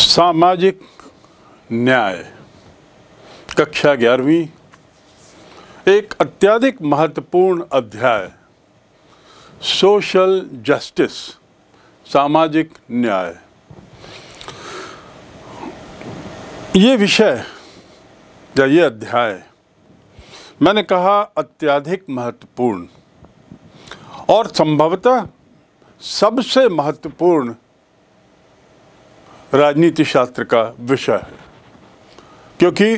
सामाजिक न्याय कक्षा ग्यारहवीं एक अत्यधिक महत्वपूर्ण अध्याय सोशल जस्टिस सामाजिक न्याय ये विषय या ये अध्याय मैंने कहा अत्यधिक महत्वपूर्ण और संभवतः सबसे महत्वपूर्ण राजनीति शास्त्र का विषय है क्योंकि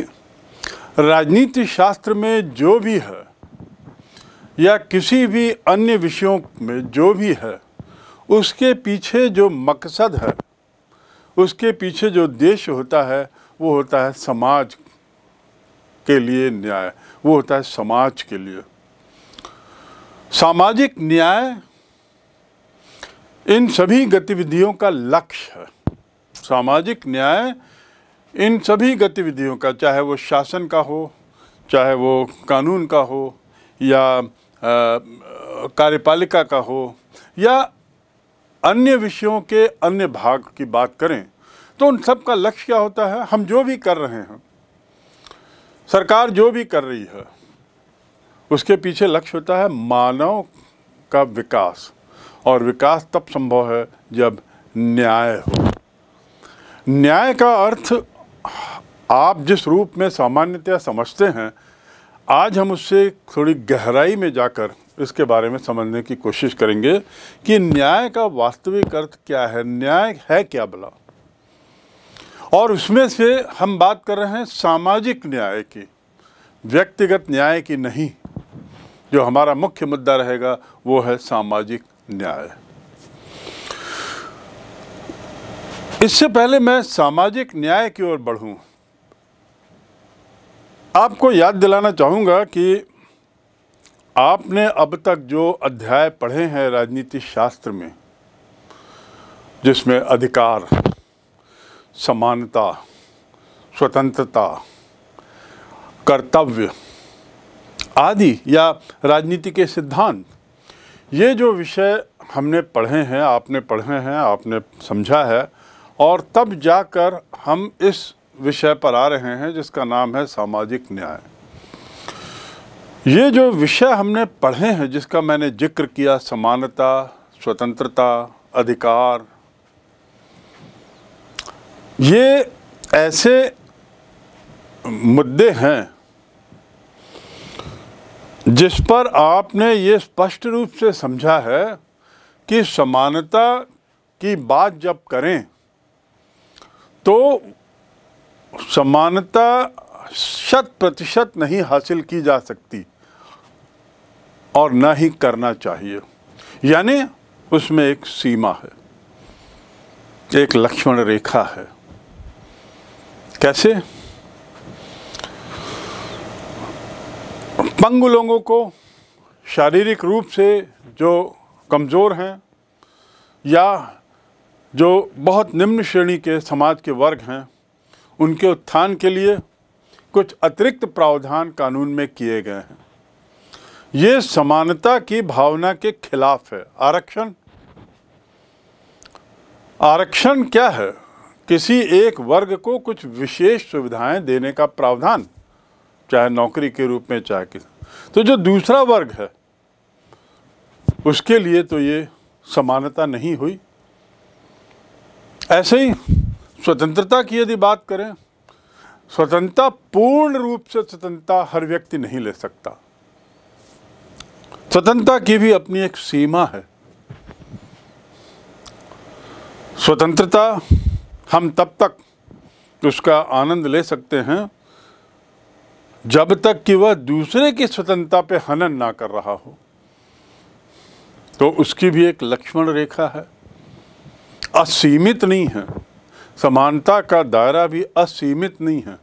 राजनीति शास्त्र में जो भी है या किसी भी अन्य विषयों में जो भी है उसके पीछे जो मकसद है उसके पीछे जो देश होता है वो होता है समाज के लिए न्याय वो होता है समाज के लिए सामाजिक न्याय इन सभी गतिविधियों का लक्ष्य है सामाजिक न्याय इन सभी गतिविधियों का चाहे वो शासन का हो चाहे वो कानून का हो या कार्यपालिका का हो या अन्य विषयों के अन्य भाग की बात करें तो उन सब का लक्ष्य क्या होता है हम जो भी कर रहे हैं सरकार जो भी कर रही है उसके पीछे लक्ष्य होता है मानव का विकास और विकास तब संभव है जब न्याय हो न्याय का अर्थ आप जिस रूप में सामान्यतया समझते हैं आज हम उससे थोड़ी गहराई में जाकर इसके बारे में समझने की कोशिश करेंगे कि न्याय का वास्तविक अर्थ क्या है न्याय है क्या भला और उसमें से हम बात कर रहे हैं सामाजिक न्याय की व्यक्तिगत न्याय की नहीं जो हमारा मुख्य मुद्दा रहेगा वो है सामाजिक न्याय इससे पहले मैं सामाजिक न्याय की ओर बढ़ूं, आपको याद दिलाना चाहूँगा कि आपने अब तक जो अध्याय पढ़े हैं राजनीति शास्त्र में जिसमें अधिकार समानता स्वतंत्रता कर्तव्य आदि या राजनीति के सिद्धांत ये जो विषय हमने पढ़े हैं आपने पढ़े हैं आपने समझा है और तब जाकर हम इस विषय पर आ रहे हैं जिसका नाम है सामाजिक न्याय ये जो विषय हमने पढ़े हैं जिसका मैंने जिक्र किया समानता स्वतंत्रता अधिकार ये ऐसे मुद्दे हैं जिस पर आपने ये स्पष्ट रूप से समझा है कि समानता की बात जब करें तो समानता शत प्रतिशत नहीं हासिल की जा सकती और ना ही करना चाहिए यानी उसमें एक सीमा है एक लक्ष्मण रेखा है कैसे पंग लोगों को शारीरिक रूप से जो कमज़ोर हैं या जो बहुत निम्न श्रेणी के समाज के वर्ग हैं उनके उत्थान के लिए कुछ अतिरिक्त प्रावधान कानून में किए गए हैं ये समानता की भावना के खिलाफ है आरक्षण आरक्षण क्या है किसी एक वर्ग को कुछ विशेष सुविधाएं देने का प्रावधान चाहे नौकरी के रूप में चाहे किस तो जो दूसरा वर्ग है उसके लिए तो ये समानता नहीं हुई ऐसे ही स्वतंत्रता की यदि बात करें स्वतंत्रता पूर्ण रूप से स्वतंत्रता हर व्यक्ति नहीं ले सकता स्वतंत्रता की भी अपनी एक सीमा है स्वतंत्रता हम तब तक उसका आनंद ले सकते हैं जब तक कि वह दूसरे की स्वतंत्रता पे हनन ना कर रहा हो तो उसकी भी एक लक्ष्मण रेखा है असीमित नहीं है समानता का दायरा भी असीमित नहीं है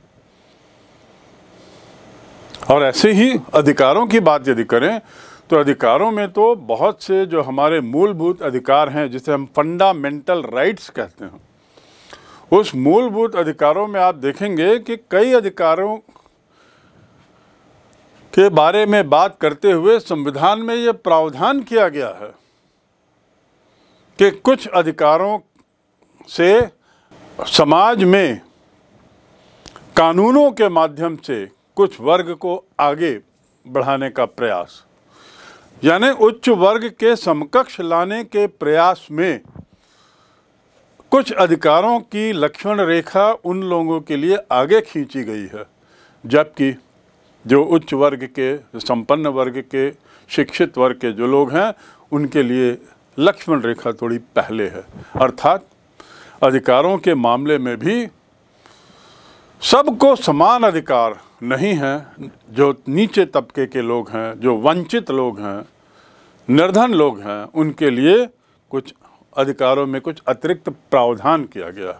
और ऐसे ही अधिकारों की बात यदि करें तो अधिकारों में तो बहुत से जो हमारे मूलभूत अधिकार हैं जिसे हम फंडामेंटल राइट्स कहते हैं उस मूलभूत अधिकारों में आप देखेंगे कि कई अधिकारों के बारे में बात करते हुए संविधान में ये प्रावधान किया गया है कि कुछ अधिकारों से समाज में कानूनों के माध्यम से कुछ वर्ग को आगे बढ़ाने का प्रयास यानी उच्च वर्ग के समकक्ष लाने के प्रयास में कुछ अधिकारों की लक्षण रेखा उन लोगों के लिए आगे खींची गई है जबकि जो उच्च वर्ग के संपन्न वर्ग के शिक्षित वर्ग के जो लोग हैं उनके लिए लक्ष्मण रेखा थोड़ी पहले है अर्थात अधिकारों के मामले में भी सबको समान अधिकार नहीं है जो नीचे तबके के लोग हैं जो वंचित लोग हैं निर्धन लोग हैं उनके लिए कुछ अधिकारों में कुछ अतिरिक्त प्रावधान किया गया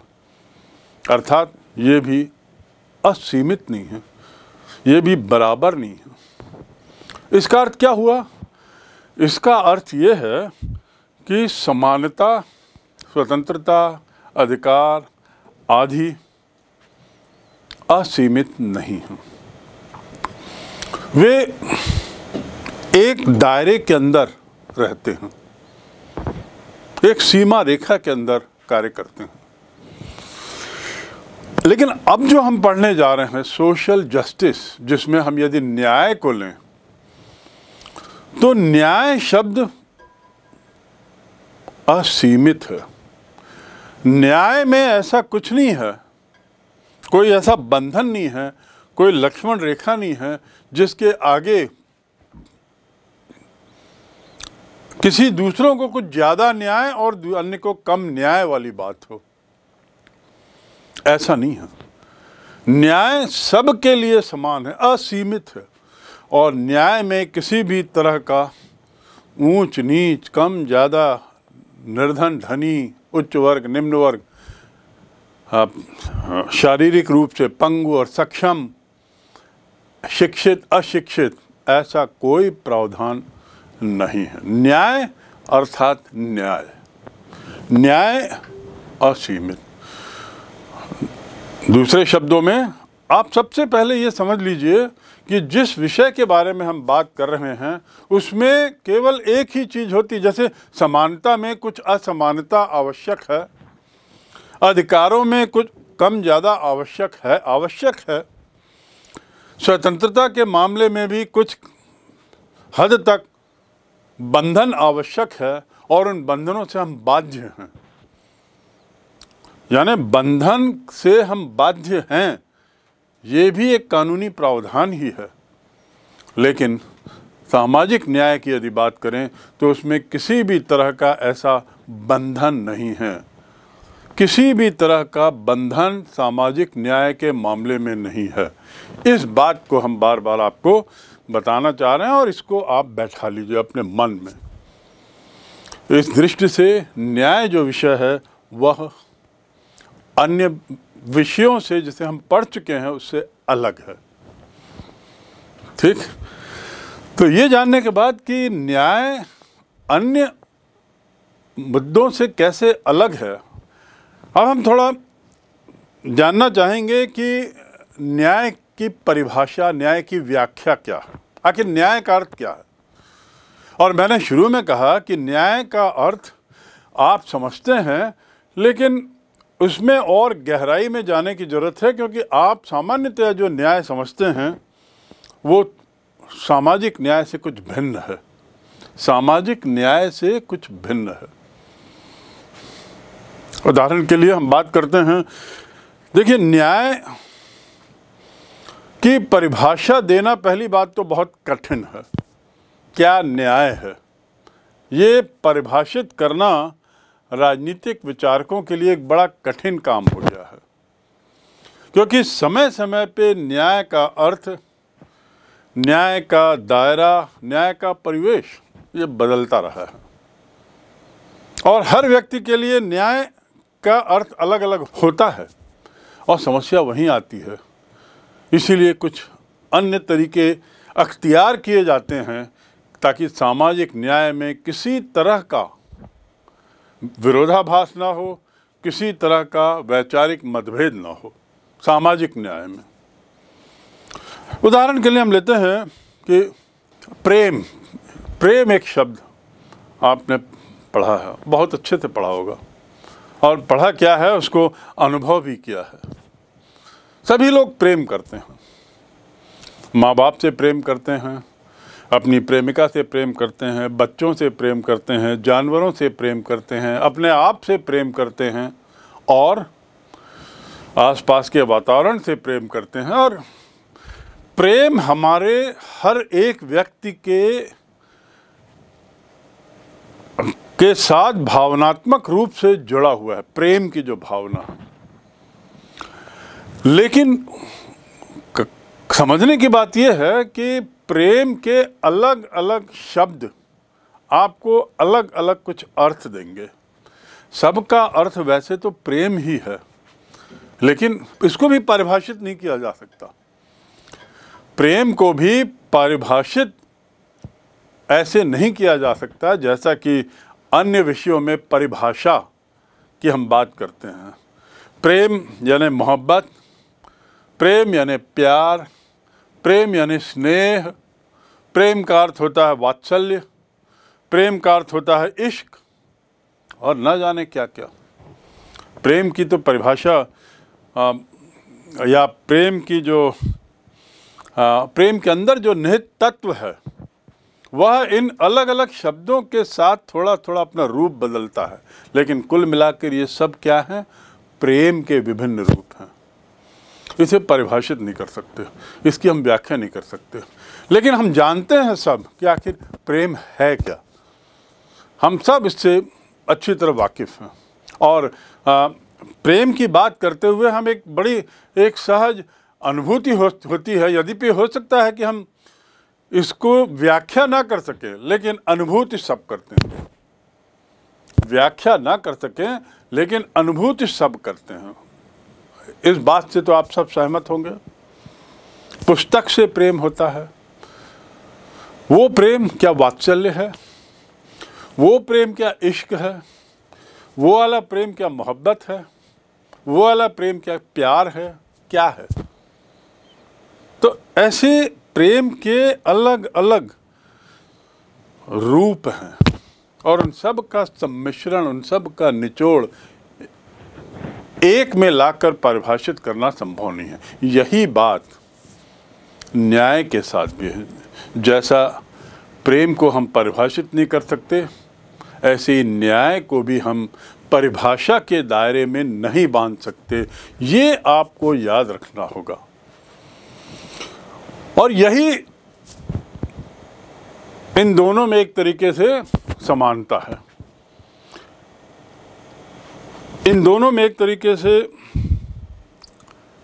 अर्थात ये भी असीमित नहीं है ये भी बराबर नहीं है इसका अर्थ क्या हुआ इसका अर्थ ये है कि समानता स्वतंत्रता अधिकार आदि असीमित नहीं हैं वे एक दायरे के अंदर रहते हैं एक सीमा रेखा के अंदर कार्य करते हैं लेकिन अब जो हम पढ़ने जा रहे हैं सोशल जस्टिस जिसमें हम यदि न्याय को लें तो न्याय शब्द असीमित है न्याय में ऐसा कुछ नहीं है कोई ऐसा बंधन नहीं है कोई लक्ष्मण रेखा नहीं है जिसके आगे किसी दूसरों को कुछ ज़्यादा न्याय और अन्य को कम न्याय वाली बात हो ऐसा नहीं है न्याय सबके लिए समान है असीमित है और न्याय में किसी भी तरह का ऊंच नीच कम ज़्यादा निर्धन धनी उच्च वर्ग निम्न वर्ग शारीरिक रूप से पंगु और सक्षम शिक्षित अशिक्षित ऐसा कोई प्रावधान नहीं है न्याय अर्थात न्याय न्याय असीमित दूसरे शब्दों में आप सबसे पहले ये समझ लीजिए कि जिस विषय के बारे में हम बात कर रहे हैं उसमें केवल एक ही चीज़ होती जैसे समानता में कुछ असमानता आवश्यक है अधिकारों में कुछ कम ज़्यादा आवश्यक है आवश्यक है स्वतंत्रता के मामले में भी कुछ हद तक बंधन आवश्यक है और उन बंधनों से हम बाध्य हैं यानी बंधन से हम बाध्य हैं ये भी एक कानूनी प्रावधान ही है लेकिन सामाजिक न्याय की यदि बात करें तो उसमें किसी भी तरह का ऐसा बंधन नहीं है किसी भी तरह का बंधन सामाजिक न्याय के मामले में नहीं है इस बात को हम बार बार आपको बताना चाह रहे हैं और इसको आप बैठा लीजिए अपने मन में इस दृष्टि से न्याय जो विषय है वह अन्य विषयों से जिसे हम पढ़ चुके हैं उससे अलग है ठीक तो ये जानने के बाद कि न्याय अन्य मुद्दों से कैसे अलग है अब हम थोड़ा जानना चाहेंगे कि न्याय की परिभाषा न्याय की व्याख्या क्या है आखिर न्याय का अर्थ क्या है और मैंने शुरू में कहा कि न्याय का अर्थ आप समझते हैं लेकिन उसमें और गहराई में जाने की ज़रूरत है क्योंकि आप सामान्यतः जो न्याय समझते हैं वो सामाजिक न्याय से कुछ भिन्न है सामाजिक न्याय से कुछ भिन्न है उदाहरण के लिए हम बात करते हैं देखिए न्याय की परिभाषा देना पहली बात तो बहुत कठिन है क्या न्याय है ये परिभाषित करना राजनीतिक विचारकों के लिए एक बड़ा कठिन काम हो गया है क्योंकि समय समय पे न्याय का अर्थ न्याय का दायरा न्याय का परिवेश ये बदलता रहा है और हर व्यक्ति के लिए न्याय का अर्थ अलग अलग होता है और समस्या वहीं आती है इसीलिए कुछ अन्य तरीके अख्तियार किए जाते हैं ताकि सामाजिक न्याय में किसी तरह का विरोधाभास ना हो किसी तरह का वैचारिक मतभेद ना हो सामाजिक न्याय में उदाहरण के लिए हम लेते हैं कि प्रेम प्रेम एक शब्द आपने पढ़ा है बहुत अच्छे से पढ़ा होगा और पढ़ा क्या है उसको अनुभव भी किया है सभी लोग प्रेम करते हैं माँ बाप से प्रेम करते हैं अपनी प्रेमिका से प्रेम करते हैं बच्चों से प्रेम करते हैं जानवरों से प्रेम करते हैं अपने आप से प्रेम करते हैं और आसपास के वातावरण से प्रेम करते हैं और प्रेम हमारे हर एक व्यक्ति के के साथ भावनात्मक रूप से जुड़ा हुआ है प्रेम की जो भावना लेकिन समझने की बात यह है कि प्रेम के अलग अलग शब्द आपको अलग अलग कुछ अर्थ देंगे सबका अर्थ वैसे तो प्रेम ही है लेकिन इसको भी परिभाषित नहीं किया जा सकता प्रेम को भी परिभाषित ऐसे नहीं किया जा सकता जैसा कि अन्य विषयों में परिभाषा की हम बात करते हैं प्रेम यानी मोहब्बत प्रेम यानी प्यार प्रेम यानी स्नेह प्रेम का अर्थ होता है वात्सल्य प्रेम का अर्थ होता है इश्क और न जाने क्या क्या प्रेम की तो परिभाषा या प्रेम की जो आ, प्रेम के अंदर जो निहित तत्व है वह इन अलग अलग शब्दों के साथ थोड़ा थोड़ा अपना रूप बदलता है लेकिन कुल मिलाकर ये सब क्या हैं प्रेम के विभिन्न रूप हैं इसे परिभाषित नहीं कर सकते इसकी हम व्याख्या नहीं कर सकते लेकिन हम जानते हैं सब कि आखिर प्रेम है क्या हम सब इससे अच्छी तरह वाकिफ़ हैं और आ, प्रेम की बात करते हुए हम एक बड़ी एक सहज अनुभूति हो, होती है भी हो सकता है कि हम इसको व्याख्या ना कर सकें लेकिन अनुभूति सब करते हैं व्याख्या ना कर सकें लेकिन अनुभूति सब करते हैं इस बात से तो आप सब सहमत होंगे पुस्तक से प्रेम होता है वो प्रेम क्या वात्सल्य है वो प्रेम क्या इश्क है वो वाला प्रेम क्या मोहब्बत है वो वाला प्रेम क्या प्यार है क्या है तो ऐसे प्रेम के अलग अलग रूप हैं और उन सब का सम्मिश्रण उन सब का निचोड़ एक में लाकर परिभाषित करना संभव नहीं है यही बात न्याय के साथ भी है जैसा प्रेम को हम परिभाषित नहीं कर सकते ऐसे ही न्याय को भी हम परिभाषा के दायरे में नहीं बांध सकते ये आपको याद रखना होगा और यही इन दोनों में एक तरीके से समानता है इन दोनों में एक तरीके से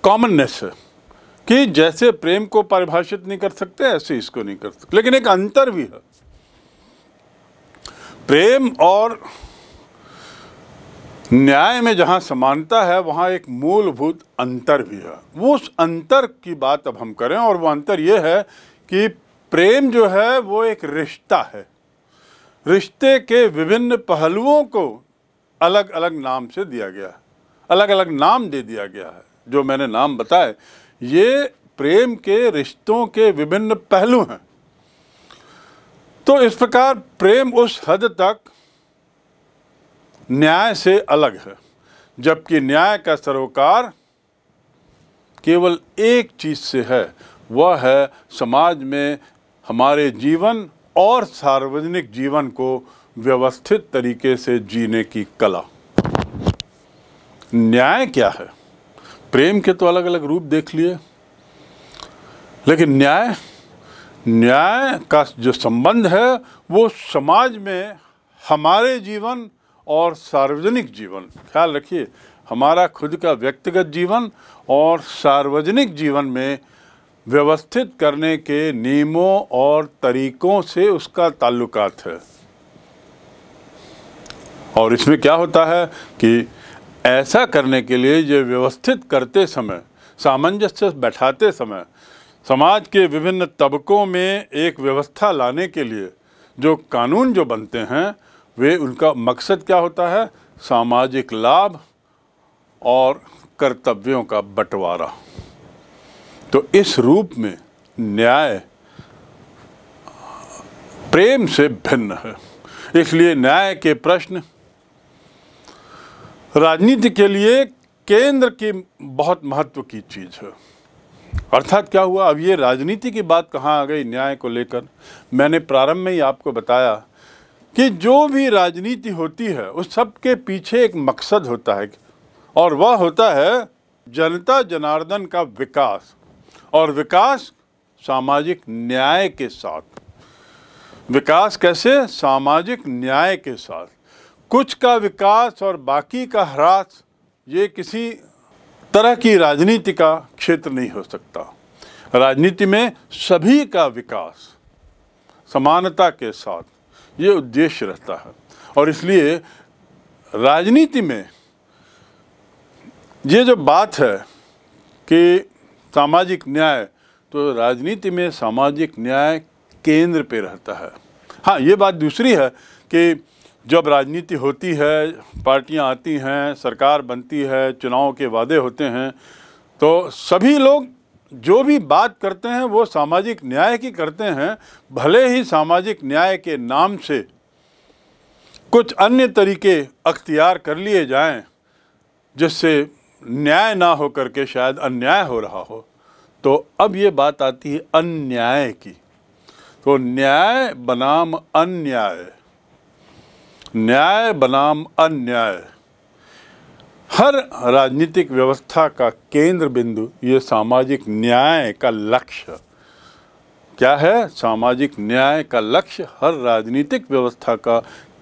कॉमननेस है कि जैसे प्रेम को परिभाषित नहीं कर सकते ऐसे इसको नहीं कर सकते लेकिन एक अंतर भी है प्रेम और न्याय में जहां समानता है वहां एक मूलभूत अंतर भी है वो उस अंतर की बात अब हम करें और वो अंतर ये है कि प्रेम जो है वो एक रिश्ता है रिश्ते के विभिन्न पहलुओं को अलग अलग नाम से दिया गया है अलग अलग नाम दे दिया गया है जो मैंने नाम बताए ये प्रेम के रिश्तों के विभिन्न पहलू हैं तो इस प्रकार प्रेम उस हद तक न्याय से अलग है जबकि न्याय का सरोकार केवल एक चीज़ से है वह है समाज में हमारे जीवन और सार्वजनिक जीवन को व्यवस्थित तरीके से जीने की कला न्याय क्या है प्रेम के तो अलग अलग रूप देख लिए लेकिन न्याय न्याय का जो संबंध है वो समाज में हमारे जीवन और सार्वजनिक जीवन ख्याल रखिए हमारा खुद का व्यक्तिगत जीवन और सार्वजनिक जीवन में व्यवस्थित करने के नियमों और तरीक़ों से उसका ताल्लुकात है और इसमें क्या होता है कि ऐसा करने के लिए ये व्यवस्थित करते समय सामंजस्य बैठाते समय समाज के विभिन्न तबकों में एक व्यवस्था लाने के लिए जो कानून जो बनते हैं वे उनका मकसद क्या होता है सामाजिक लाभ और कर्तव्यों का बंटवारा तो इस रूप में न्याय प्रेम से भिन्न है इसलिए न्याय के प्रश्न राजनीति के लिए केंद्र की बहुत महत्व की चीज़ है अर्थात क्या हुआ अब ये राजनीति की बात कहाँ आ गई न्याय को लेकर मैंने प्रारंभ में ही आपको बताया कि जो भी राजनीति होती है उस सब के पीछे एक मकसद होता है और वह होता है जनता जनार्दन का विकास और विकास सामाजिक न्याय के साथ विकास कैसे सामाजिक न्याय के साथ कुछ का विकास और बाकी का ह्रास ये किसी तरह की राजनीति का क्षेत्र नहीं हो सकता राजनीति में सभी का विकास समानता के साथ ये उद्देश्य रहता है और इसलिए राजनीति में ये जो बात है कि सामाजिक न्याय तो राजनीति में सामाजिक न्याय केंद्र पे रहता है हाँ ये बात दूसरी है कि जब राजनीति होती है पार्टियां आती हैं सरकार बनती है चुनाव के वादे होते हैं तो सभी लोग जो भी बात करते हैं वो सामाजिक न्याय की करते हैं भले ही सामाजिक न्याय के नाम से कुछ अन्य तरीके अख्तियार कर लिए जाएं जिससे न्याय ना हो करके शायद अन्याय हो रहा हो तो अब ये बात आती है अन्याय की तो न्याय बनाम अन्याय न्याय बनाम अन्याय हर राजनीतिक व्यवस्था का केंद्र बिंदु ये सामाजिक न्याय का लक्ष्य क्या है सामाजिक न्याय का लक्ष्य हर राजनीतिक व्यवस्था का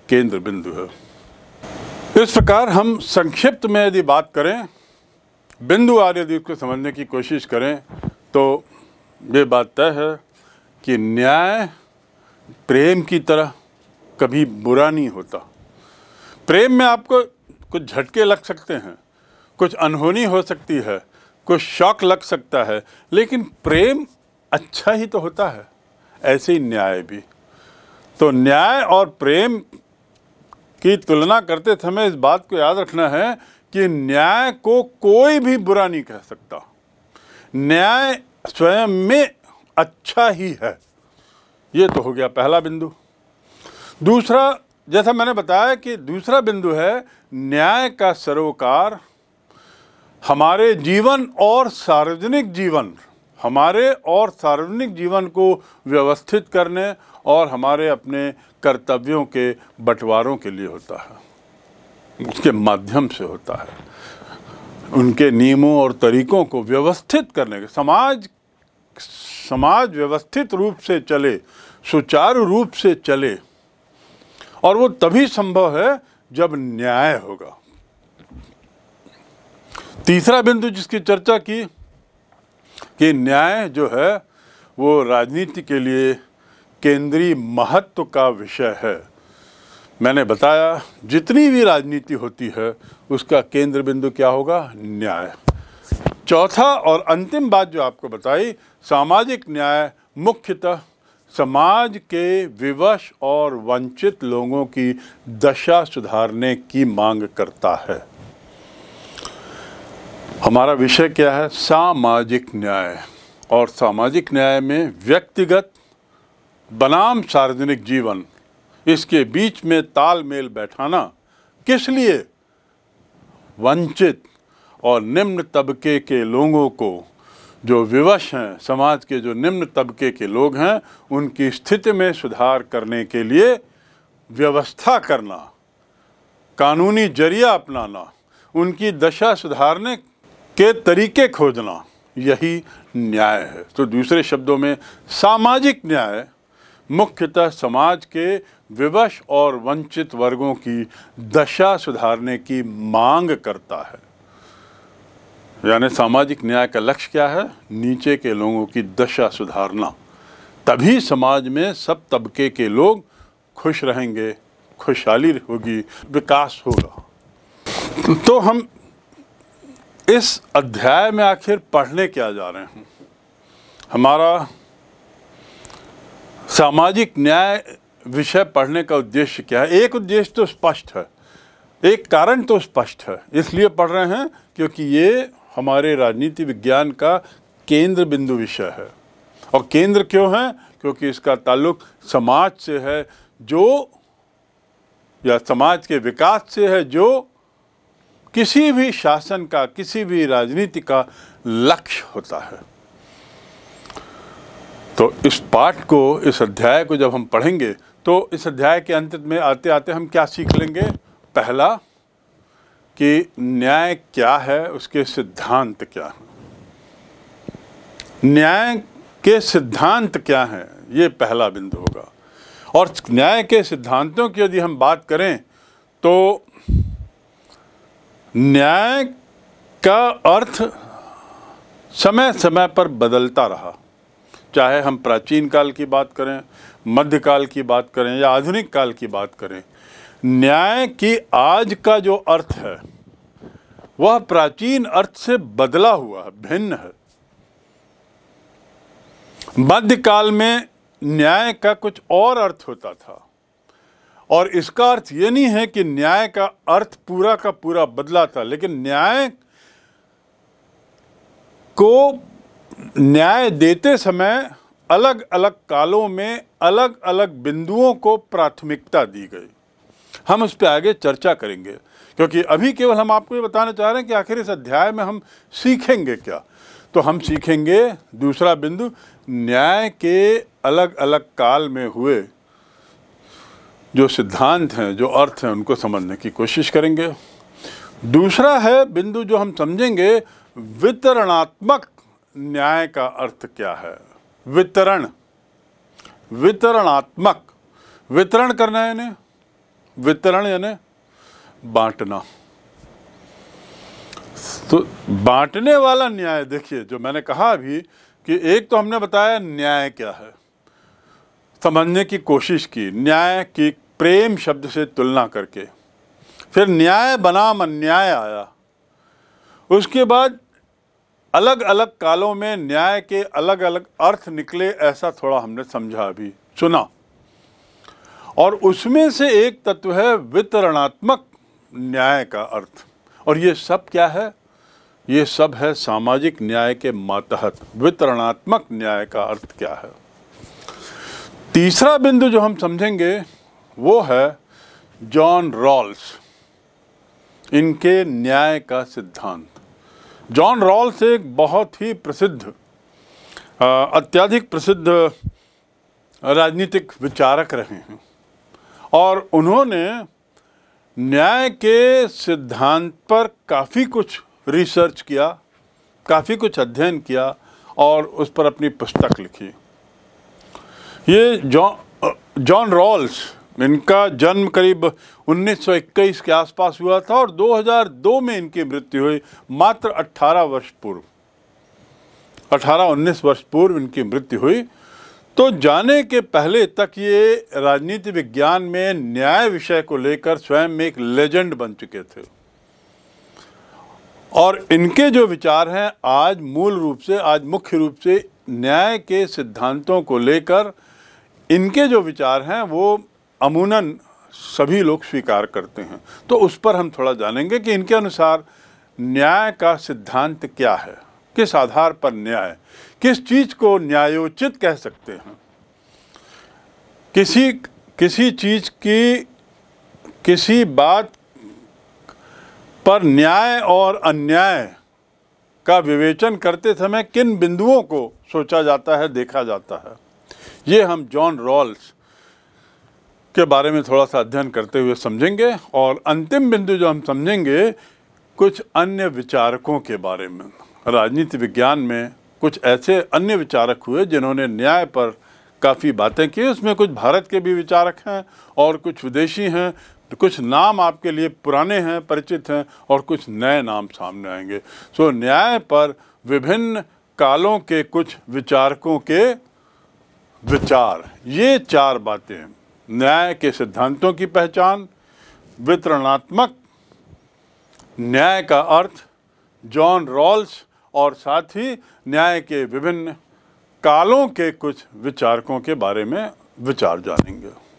केंद्र बिंदु है इस प्रकार हम संक्षिप्त में यदि बात करें बिंदु आर्य यदि उसको समझने की कोशिश करें तो ये बात तय है कि न्याय प्रेम की तरह कभी बुरा नहीं होता प्रेम में आपको कुछ झटके लग सकते हैं कुछ अनहोनी हो सकती है कुछ शौक लग सकता है लेकिन प्रेम अच्छा ही तो होता है ऐसे ही न्याय भी तो न्याय और प्रेम की तुलना करते समय इस बात को याद रखना है कि न्याय को कोई भी बुरा नहीं कह सकता न्याय स्वयं में अच्छा ही है ये तो हो गया पहला बिंदु दूसरा जैसा मैंने बताया कि दूसरा बिंदु है न्याय का सरोकार हमारे जीवन और सार्वजनिक जीवन हमारे और सार्वजनिक जीवन को व्यवस्थित करने और हमारे अपने कर्तव्यों के बंटवारों के लिए होता है उसके माध्यम से होता है उनके नियमों और तरीकों को व्यवस्थित करने के समाज समाज व्यवस्थित रूप से चले सुचारू रूप से चले और वो तभी संभव है जब न्याय होगा तीसरा बिंदु जिसकी चर्चा की कि न्याय जो है वो राजनीति के लिए केंद्रीय महत्व का विषय है मैंने बताया जितनी भी राजनीति होती है उसका केंद्र बिंदु क्या होगा न्याय चौथा और अंतिम बात जो आपको बताई सामाजिक न्याय मुख्यतः समाज के विवश और वंचित लोगों की दशा सुधारने की मांग करता है हमारा विषय क्या है सामाजिक न्याय और सामाजिक न्याय में व्यक्तिगत बनाम सार्वजनिक जीवन इसके बीच में तालमेल बैठाना किस लिए वंचित और निम्न तबके के लोगों को जो विवश हैं समाज के जो निम्न तबके के लोग हैं उनकी स्थिति में सुधार करने के लिए व्यवस्था करना कानूनी जरिया अपनाना उनकी दशा सुधारने के तरीके खोजना यही न्याय है तो दूसरे शब्दों में सामाजिक न्याय मुख्यतः समाज के विवश और वंचित वर्गों की दशा सुधारने की मांग करता है यानी सामाजिक न्याय का लक्ष्य क्या है नीचे के लोगों की दशा सुधारना तभी समाज में सब तबके के लोग खुश रहेंगे खुशहाली होगी विकास होगा तो हम इस अध्याय में आखिर पढ़ने क्या जा रहे हैं हमारा सामाजिक न्याय विषय पढ़ने का उद्देश्य क्या है एक उद्देश्य तो स्पष्ट है एक कारण तो स्पष्ट है इसलिए पढ़ रहे हैं क्योंकि ये हमारे राजनीति विज्ञान का केंद्र बिंदु विषय है और केंद्र क्यों है क्योंकि इसका ताल्लुक समाज से है जो या समाज के विकास से है जो किसी भी शासन का किसी भी राजनीति का लक्ष्य होता है तो इस पाठ को इस अध्याय को जब हम पढ़ेंगे तो इस अध्याय के अंत में आते आते हम क्या सीख लेंगे पहला कि न्याय क्या है उसके सिद्धांत क्या हैं न्याय के सिद्धांत क्या हैं ये पहला बिंदु होगा और न्याय के सिद्धांतों की यदि हम बात करें तो न्याय का अर्थ समय समय पर बदलता रहा चाहे हम प्राचीन काल की बात करें मध्यकाल की बात करें या आधुनिक काल की बात करें न्याय की आज का जो अर्थ है वह प्राचीन अर्थ से बदला हुआ है भिन्न है मध्यकाल में न्याय का कुछ और अर्थ होता था और इसका अर्थ ये नहीं है कि न्याय का अर्थ पूरा का पूरा बदला था लेकिन न्याय को न्याय देते समय अलग अलग कालों में अलग अलग बिंदुओं को प्राथमिकता दी गई हम उस पर आगे चर्चा करेंगे क्योंकि अभी केवल हम आपको ये बताना चाह रहे हैं कि आखिर इस अध्याय में हम सीखेंगे क्या तो हम सीखेंगे दूसरा बिंदु न्याय के अलग अलग काल में हुए जो सिद्धांत हैं जो अर्थ हैं उनको समझने की कोशिश करेंगे दूसरा है बिंदु जो हम समझेंगे वितरणात्मक न्याय का अर्थ क्या है वितरण वितरणात्मक वितरण करना है इन्हें वितरण यानी बांटना तो बांटने वाला न्याय देखिए जो मैंने कहा अभी कि एक तो हमने बताया न्याय क्या है समझने की कोशिश की न्याय की प्रेम शब्द से तुलना करके फिर न्याय बनाम अन्याय आया उसके बाद अलग अलग कालों में न्याय के अलग अलग अर्थ निकले ऐसा थोड़ा हमने समझा अभी सुना और उसमें से एक तत्व है वितरणात्मक न्याय का अर्थ और ये सब क्या है ये सब है सामाजिक न्याय के मातहत वितरणात्मक न्याय का अर्थ क्या है तीसरा बिंदु जो हम समझेंगे वो है जॉन रॉल्स इनके न्याय का सिद्धांत जॉन रॉल्स एक बहुत ही प्रसिद्ध अत्यधिक प्रसिद्ध राजनीतिक विचारक रहे हैं और उन्होंने न्याय के सिद्धांत पर काफ़ी कुछ रिसर्च किया काफ़ी कुछ अध्ययन किया और उस पर अपनी पुस्तक लिखी ये जॉन जॉन रॉल्स इनका जन्म करीब 1921 के आसपास हुआ था और 2002 में इनकी मृत्यु हुई मात्र 18 वर्ष पूर्व 18-19 वर्ष पूर्व इनकी मृत्यु हुई तो जाने के पहले तक ये राजनीति विज्ञान में न्याय विषय को लेकर स्वयं में एक लेजेंड बन चुके थे और इनके जो विचार हैं आज मूल रूप से आज मुख्य रूप से न्याय के सिद्धांतों को लेकर इनके जो विचार हैं वो अमूनन सभी लोग स्वीकार करते हैं तो उस पर हम थोड़ा जानेंगे कि इनके अनुसार न्याय का सिद्धांत क्या है किस आधार पर न्याय किस चीज़ को न्यायोचित कह सकते हैं किसी किसी चीज़ की किसी बात पर न्याय और अन्याय का विवेचन करते समय किन बिंदुओं को सोचा जाता है देखा जाता है ये हम जॉन रॉल्स के बारे में थोड़ा सा अध्ययन करते हुए समझेंगे और अंतिम बिंदु जो हम समझेंगे कुछ अन्य विचारकों के बारे में राजनीति विज्ञान में कुछ ऐसे अन्य विचारक हुए जिन्होंने न्याय पर काफ़ी बातें की उसमें कुछ भारत के भी विचारक हैं और कुछ विदेशी हैं तो कुछ नाम आपके लिए पुराने हैं परिचित हैं और कुछ नए नाम सामने आएंगे सो न्याय पर विभिन्न कालों के कुछ विचारकों के विचार ये चार बातें न्याय के सिद्धांतों की पहचान वितरणात्मक न्याय का अर्थ जॉन रॉल्स और साथ ही न्याय के विभिन्न कालों के कुछ विचारकों के बारे में विचार जानेंगे